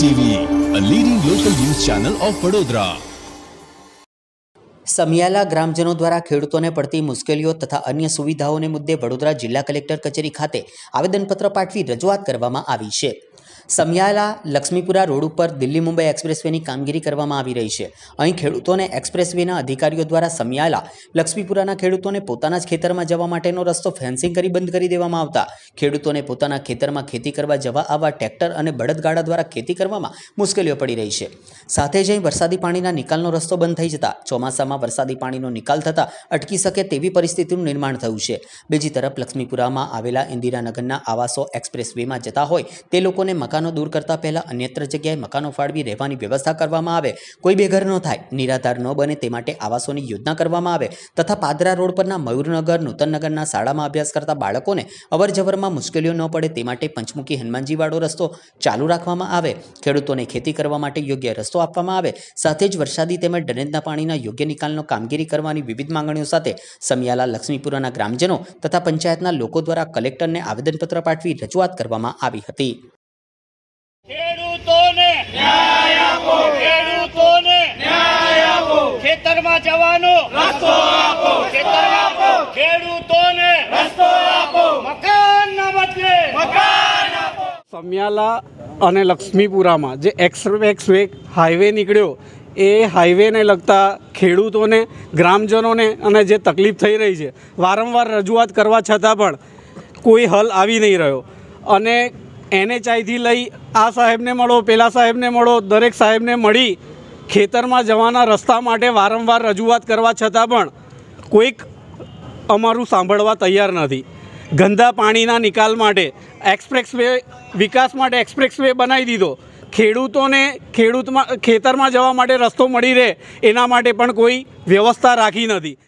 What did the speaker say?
TV a leading local news channel of Vadodara Samiyala ગ્રામજનો દ્વારા ખેડૂતોને પડતી મુશ્કેલીઓ તથા અન્ય સુવિધાઓને મુદ્દે વડોદરા જિલ્લા કલેક્ટર કચેરી ખાતે આવેદનપત્ર પાઠવી રજૂઆત કરવામાં આવી છે સમિયાલા લક્ષ્મીપુરા રોડ ઉપર દિલ્હી મુંબઈ એક્સપ્રેસવેની કામગીરી કરવામાં આવી રહી છે અહીં ખેડૂતોને એક્સપ્રેસવેના અધિકારીઓ દ્વારા સમિયાલા લક્ષ્મીપુરાના ખેડૂતોને પોતાના જ ખેતરમાં જવા માટેનો રસ્તો ફેન્સિંગ કરી બંધ કરી દેવામાં આવતા ખેડૂતોને પોતાના ખેતરમાં ખેતી કરવા જવા આવવા ટ્રેક્ટર અને બળદગાડા દ્વારા ખેતી કરવામાં મુશ્કેલીઓ પડી રહી છે સાથે જ અહીં વરસાદી પાણીના નિકાલનો રસ્તો બંધ થઈ જતા ચોમાસામાં વરસાદી પાણીનો નિકાલ થતાં અટકી શકે તેવી પરિસ્થિતિનું નિર્માણ થયું છે બીજી તરફ લક્ષ્મીપુરામાં આવેલા ઇન્દિરાનગરના આવાસો એક્સપ્રેસવેમાં જતા હોય તે લોકોને મકાન મકાનો દૂર કરતા પહેલાં અન્યત્ર જગ્યાએ મકાનો ફાળવી રહેવાની વ્યવસ્થા કરવામાં આવે કોઈ બેઘર ન થાય નિરાધાર ન બને તે માટે આવાસોની યોજના કરવામાં આવે તથા પાદરા રોડ પરના મયુરનગર નૂતનનગરના શાળામાં અભ્યાસ કરતા બાળકોને અવરજવરમાં મુશ્કેલીઓ ન પડે તે માટે પંચમુખી હનુમાનજીવાળો રસ્તો ચાલુ રાખવામાં આવે ખેડૂતોને ખેતી કરવા માટે યોગ્ય રસ્તો આપવામાં આવે સાથે જ વરસાદી તેમજ ડ્રેનેજના પાણીના યોગ્ય નિકાલનો કામગીરી કરવાની વિવિધ માંગણીઓ સાથે સમિયાલા લક્ષ્મીપુરાના ગ્રામજનો તથા પંચાયતના લોકો દ્વારા કલેક્ટરને આવેદનપત્ર પાઠવી રજૂઆત કરવામાં આવી હતી જવાનો રસ્તો આપો ખેતર આપો ખેડૂતોને રસ્તો આપો મકાન ના બદલે મકાન આપો સમિયાલા અને લક્ષ્મીપુરામાં જે એક્સપ્રેસ વે હાઈવે નીકળ્યો એ હાઈવેને લગતા ખેડૂતોને ગ્રામજનોને અને જે તકલીફ થઈ રહી છે વારંવાર રજૂઆત કરવા છતાં પણ કોઈ હલ આવી નહીં રહ્યો અને એનએચઆઈથી લઈ આ સાહેબને મળો પેલા સાહેબને મળો દરેક સાહેબને મળી ખેતરમાં જવાના રસ્તા માટે વારંવાર રજૂઆત કરવા છતાં પણ કોઈક અમારું સાંભળવા તૈયાર નથી ગંદા પાણીના નિકાલ માટે એક્સપ્રેસ વે વિકાસ માટે એક્સપ્રેસ વે બનાવી દીધો ખેડૂતોને ખેડૂતમાં ખેતરમાં જવા માટે રસ્તો મળી રહે એના માટે પણ કોઈ વ્યવસ્થા રાખી નથી